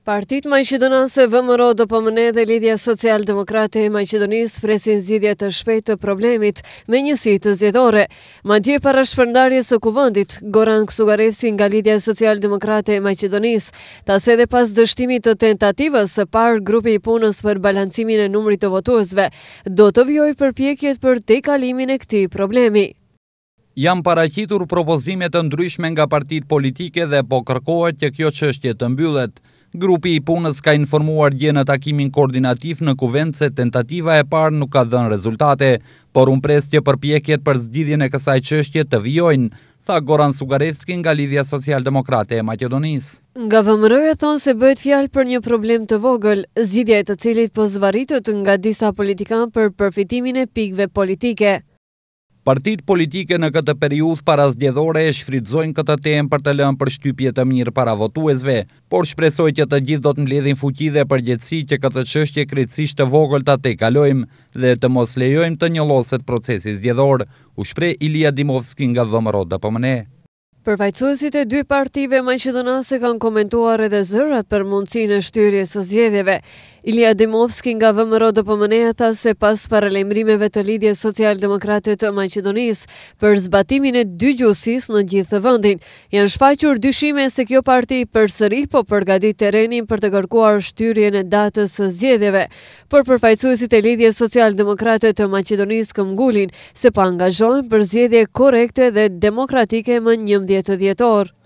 Partit Majqedonase Vëmëro do pëmëne po dhe Lidhja Social-Demokrate e Majqedonis presin zidhja të shpejt të problemit me njësi të zjedore. Ma dje para shpërndarje së kuvëndit, Goran Ksugarevsi nga Lidhja Social-Demokrate e Majqedonis, ta se dhe pas dështimit të tentativës së par grupi i punës për balancimin e numrit të votuazve, do të vjoj përpjekjet për te kalimin e këti problemi. Jam paracitur propozimet të ndryshme nga partit politike dhe po kërkohet që kjo qështje të mbyllet. Grupi i punës ka informuar gjë në takimin koordinativ në kuvend se tentativa e parë nuk ka dhenë rezultate, por unë pres që përpjekjet për zgjidhjen e kësaj qështje të vjojnë, tha Goran Sugarevski nga Lidhja Socialdemokrate e Makedonis. Nga vëmërëja thonë se bëjt fjalë për një problem të vogël, zgjidhja e të cilit po zvaritët nga disa politikan për përfitimin e pikve politike. Partit politike në këtë periudh para zgjedhore e shfrytëzojnë këtë temë për të lënë përshtypje të mirë para votuesve, por shpresoj që të gjithë do të mbledhin fuqi dhe gjithësi që këtë çështje krejtësisht të vogël ta tejkalojmë dhe të mos lejojmë të njolloset procesi zgjedhor, u shpre Ilija Dimovski nga dhe DPMNE. Përfaqësuesit e dy partive maqedonase kanë komentuar edhe zërat për mundësinë e shtyrjes së zgjedhjeve. Ilija Dimovski nga VMRO do pëmëneja ta se pas paralajmërimeve të social Socialdemokrate të Maqedonisë për zbatimin e dy gjusis në gjithë vendin, janë shfaqur dyshime se kjo parti përsëri po përgatit terrenin për të kërkuar shtyrjen e datës së zgjedhjeve, por përfaqësuesit e Lidhjes Socialdemokrate të Maqedonisë këmgullin se po angazhohen për zgjedhje korrekte dhe demokratike më 11 10-10 orë